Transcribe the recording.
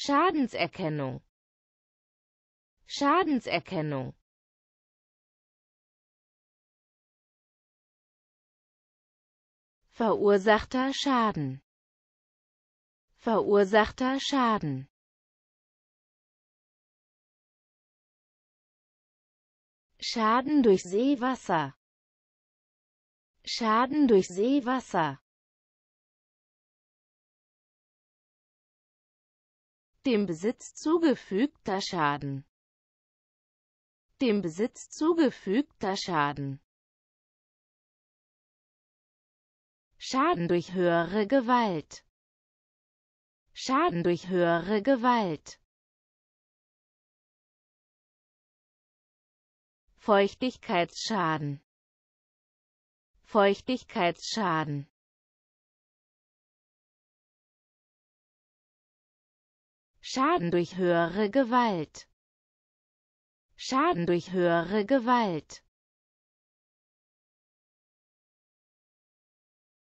Schadenserkennung Schadenserkennung Verursachter Schaden Verursachter Schaden Schaden durch Seewasser Schaden durch Seewasser dem Besitz zugefügter Schaden dem Besitz zugefügter Schaden Schaden durch höhere Gewalt Schaden durch höhere Gewalt Feuchtigkeitsschaden Feuchtigkeitsschaden Schaden durch höhere Gewalt. Schaden durch höhere Gewalt.